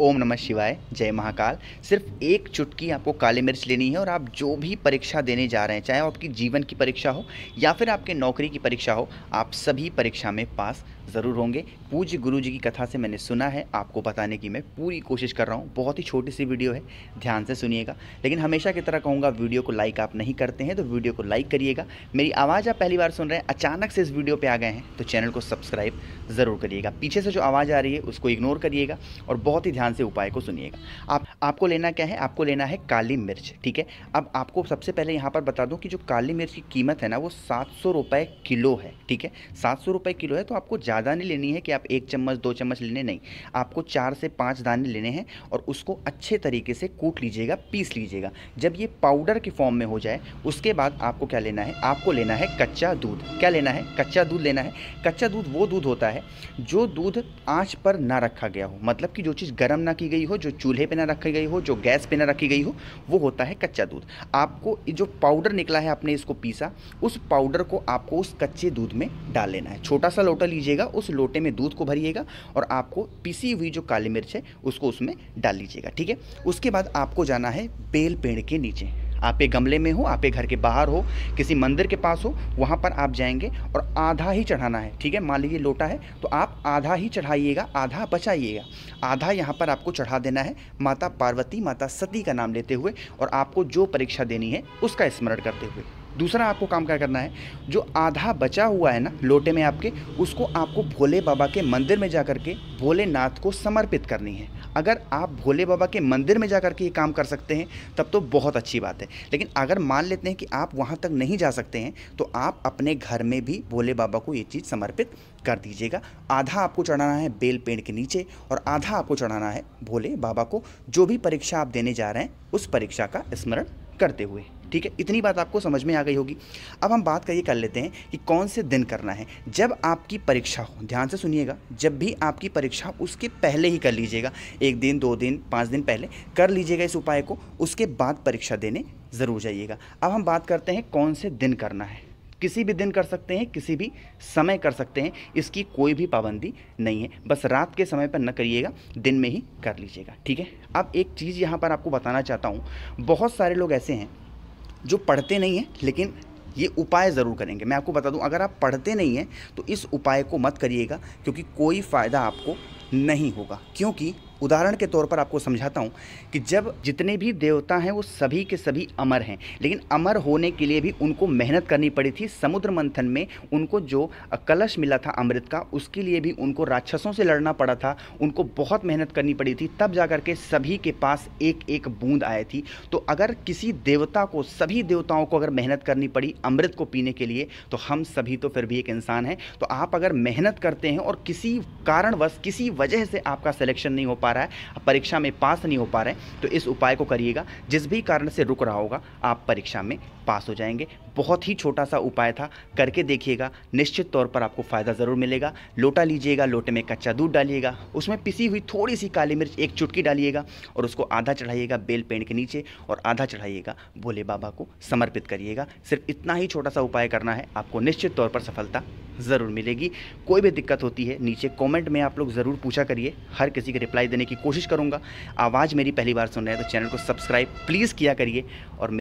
ओम नमः शिवाय जय महाकाल सिर्फ एक चुटकी आपको काली मिर्च लेनी है और आप जो भी परीक्षा देने जा रहे हैं चाहे आपकी जीवन की परीक्षा हो या फिर आपके नौकरी की परीक्षा हो आप सभी परीक्षा में पास ज़रूर होंगे पूज्य गुरु जी की कथा से मैंने सुना है आपको बताने की मैं पूरी कोशिश कर रहा हूँ बहुत ही छोटी सी वीडियो है ध्यान से सुनिएगा लेकिन हमेशा की तरह कहूँगा वीडियो को लाइक आप नहीं करते हैं तो वीडियो को लाइक करिएगा मेरी आवाज़ आप पहली बार सुन रहे हैं अचानक से इस वीडियो पर आ गए हैं तो चैनल को सब्सक्राइब ज़रूर करिएगा पीछे से जो आवाज़ आ रही है उसको इग्नोर करिएगा और बहुत ही ध्यान ध्यान से उपाय को सुनिएगा आप आपको लेना क्या है आपको लेना है काली मिर्च ठीक है अब आपको सबसे पहले यहाँ पर बता दूँ कि जो काली मिर्च की कीमत है ना वो सात सौ किलो है ठीक है सात सौ किलो है तो आपको ज़्यादा नहीं लेनी है कि आप एक चम्मच दो चम्मच लेने नहीं आपको चार से पाँच दाने लेने हैं और उसको अच्छे तरीके से कूट लीजिएगा पीस लीजिएगा जब ये पाउडर के फॉर्म में हो जाए उसके बाद आपको क्या लेना है आपको लेना है कच्चा दूध क्या लेना है कच्चा दूध लेना है कच्चा दूध वो दूध होता है जो दूध आँच पर ना रखा गया हो मतलब कि जो चीज़ गर्म गर्म ना की गई हो जो चूल्हे पे ना रखी गई हो जो गैस पे ना रखी गई हो वो होता है कच्चा दूध आपको जो पाउडर निकला है आपने इसको पीसा उस पाउडर को आपको उस कच्चे दूध में डाल लेना है छोटा सा लोटा लीजिएगा उस लोटे में दूध को भरिएगा और आपको पीसी हुई जो काली मिर्च है उसको उसमें डाल लीजिएगा ठीक है उसके बाद आपको जाना है बेल पेड़ के नीचे आपके गमले में हो आपके घर के बाहर हो किसी मंदिर के पास हो वहाँ पर आप जाएंगे और आधा ही चढ़ाना है ठीक है मान लीजिए लोटा है तो आप आधा ही चढ़ाइएगा आधा बचाइएगा आधा यहाँ पर आपको चढ़ा देना है माता पार्वती माता सती का नाम लेते हुए और आपको जो परीक्षा देनी है उसका स्मरण करते हुए दूसरा आपको काम क्या करना है जो आधा बचा हुआ है ना लोटे में आपके उसको आपको भोले बाबा के मंदिर में जा कर के भोलेनाथ को समर्पित करनी है अगर आप भोले बाबा के मंदिर में जा कर के ये काम कर सकते हैं तब तो बहुत अच्छी बात है लेकिन अगर मान लेते हैं कि आप वहाँ तक नहीं जा सकते हैं तो आप अपने घर में भी भोले बाबा को ये चीज़ समर्पित कर दीजिएगा आधा आपको चढ़ाना है बेल पेड़ के नीचे और आधा आपको चढ़ाना है भोले बाबा को जो भी परीक्षा आप देने जा रहे हैं उस परीक्षा का स्मरण करते हुए ठीक है इतनी बात आपको समझ में आ गई होगी अब हम बात करिए कर लेते हैं कि कौन से दिन करना है जब आपकी परीक्षा हो ध्यान से सुनिएगा जब भी आपकी परीक्षा उसके पहले ही कर लीजिएगा एक दिन दो दिन पाँच दिन पहले कर लीजिएगा इस उपाय को उसके बाद परीक्षा देने ज़रूर जाइएगा अब हम बात करते हैं कौन से दिन करना है किसी भी दिन कर सकते हैं किसी भी समय कर सकते हैं इसकी कोई भी पाबंदी नहीं है बस रात के समय पर न करिएगा दिन में ही कर लीजिएगा ठीक है अब एक चीज़ यहाँ पर आपको बताना चाहता हूँ बहुत सारे लोग ऐसे हैं जो पढ़ते नहीं हैं लेकिन ये उपाय ज़रूर करेंगे मैं आपको बता दूं अगर आप पढ़ते नहीं हैं तो इस उपाय को मत करिएगा क्योंकि कोई फ़ायदा आपको नहीं होगा क्योंकि उदाहरण के तौर पर आपको समझाता हूँ कि जब जितने भी देवता हैं वो सभी के सभी अमर हैं लेकिन अमर होने के लिए भी उनको मेहनत करनी पड़ी थी समुद्र मंथन में उनको जो कलश मिला था अमृत का उसके लिए भी उनको राक्षसों से लड़ना पड़ा था उनको बहुत मेहनत करनी पड़ी थी तब जा के सभी के पास एक एक बूंद आई थी तो अगर किसी देवता को सभी देवताओं को अगर मेहनत करनी पड़ी अमृत को पीने के लिए तो हम सभी तो फिर भी एक इंसान हैं तो आप अगर मेहनत करते हैं और किसी कारणवश किसी वजह से आपका सिलेक्शन नहीं हो पा पा रहा है परीक्षा में पास नहीं हो पा रहे तो इस उपाय को करिएगा जिस भी कारण से रुक रहा होगा आप परीक्षा में पास हो जाएंगे बहुत ही छोटा सा उपाय था करके देखिएगा निश्चित तौर पर आपको फ़ायदा ज़रूर मिलेगा लोटा लीजिएगा लोटे में कच्चा दूध डालिएगा उसमें पिसी हुई थोड़ी सी काली मिर्च एक चुटकी डालिएगा और उसको आधा चढ़ाइएगा बेल पेड़ के नीचे और आधा चढ़ाइएगा भोले बाबा को समर्पित करिएगा सिर्फ इतना ही छोटा सा उपाय करना है आपको निश्चित तौर पर सफलता ज़रूर मिलेगी कोई भी दिक्कत होती है नीचे कमेंट में आप लोग ज़रूर पूछा करिए हर किसी की रिप्लाई देने की कोशिश करूँगा आवाज़ मेरी पहली बार सुन रहे हैं तो चैनल को सब्सक्राइब प्लीज़ किया करिए और